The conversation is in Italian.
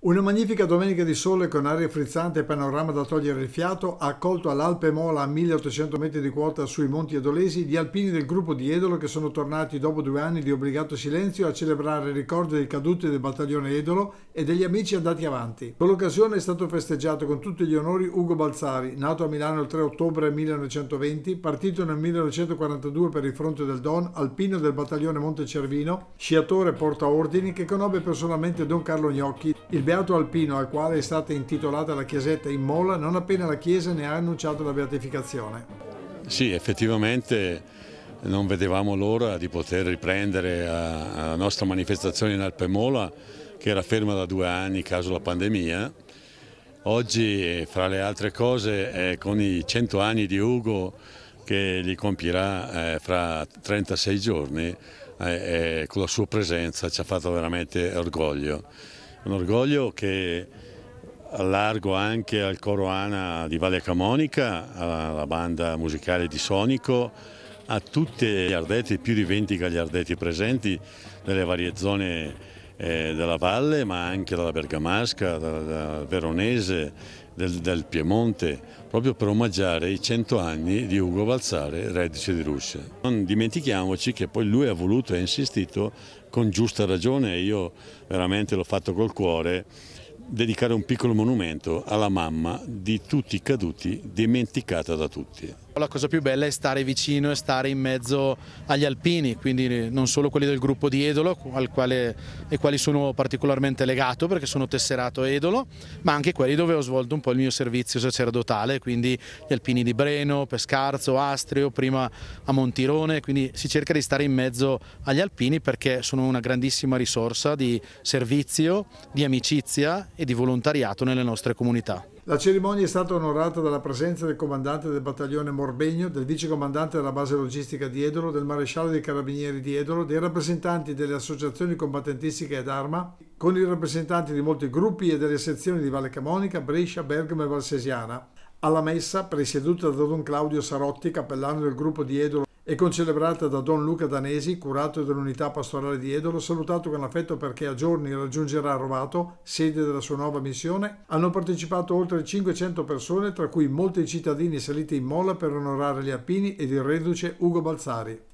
Una magnifica domenica di sole con aria frizzante e panorama da togliere il fiato ha accolto all'Alpe Mola a 1800 metri di quota sui Monti Edolesi gli alpini del gruppo di Edolo che sono tornati dopo due anni di obbligato silenzio a celebrare il ricordo dei caduti del battaglione Edolo e degli amici andati avanti. Con l'occasione è stato festeggiato con tutti gli onori Ugo Balzari, nato a Milano il 3 ottobre 1920, partito nel 1942 per il fronte del Don, alpino del battaglione Monte Cervino, sciatore portaordini che conobbe personalmente Don Carlo Gnocchi, il beato alpino al quale è stata intitolata la chiesetta in Mola non appena la chiesa ne ha annunciato la beatificazione. Sì, effettivamente non vedevamo l'ora di poter riprendere eh, la nostra manifestazione in Alpemola che era ferma da due anni caso la pandemia. Oggi, fra le altre cose, con i 100 anni di Ugo che li compirà eh, fra 36 giorni, eh, con la sua presenza ci ha fatto veramente orgoglio un orgoglio che allargo anche al coro Ana di Valle Camonica, alla banda musicale di Sonico, a tutti gli ardetti, più di 20 gagliardetti presenti nelle varie zone eh, della Valle ma anche dalla Bergamasca, dalla, dalla Veronese, del, del, Piemonte, proprio per omaggiare i cento anni di Ugo Balzare, reddice di Russia. Non dimentichiamoci che poi lui ha voluto e ha insistito con giusta ragione, e io veramente l'ho fatto col cuore, dedicare un piccolo monumento alla mamma di tutti i caduti, dimenticata da tutti. La cosa più bella è stare vicino e stare in mezzo agli alpini, quindi non solo quelli del gruppo di Edolo, al quale, ai quali sono particolarmente legato perché sono tesserato Edolo, ma anche quelli dove ho svolto un po' il mio servizio sacerdotale, quindi gli alpini di Breno, Pescarzo, Astrio, prima a Montirone, quindi si cerca di stare in mezzo agli alpini perché sono una grandissima risorsa di servizio, di amicizia e di volontariato nelle nostre comunità. La cerimonia è stata onorata dalla presenza del comandante del battaglione Morbegno, del vicecomandante della base logistica di Edolo, del maresciallo dei carabinieri di Edolo, dei rappresentanti delle associazioni combattentistiche ed arma, con i rappresentanti di molti gruppi e delle sezioni di Valle Camonica, Brescia, Bergamo e Valsesiana. Alla messa, presieduta da Don Claudio Sarotti, cappellano del gruppo di Edolo e concelebrata da Don Luca Danesi, curato dell'unità pastorale di Edolo, salutato con affetto perché a giorni raggiungerà Rovato, sede della sua nuova missione, hanno partecipato oltre 500 persone, tra cui molti cittadini saliti in molla per onorare gli appini ed il reduce Ugo Balzari.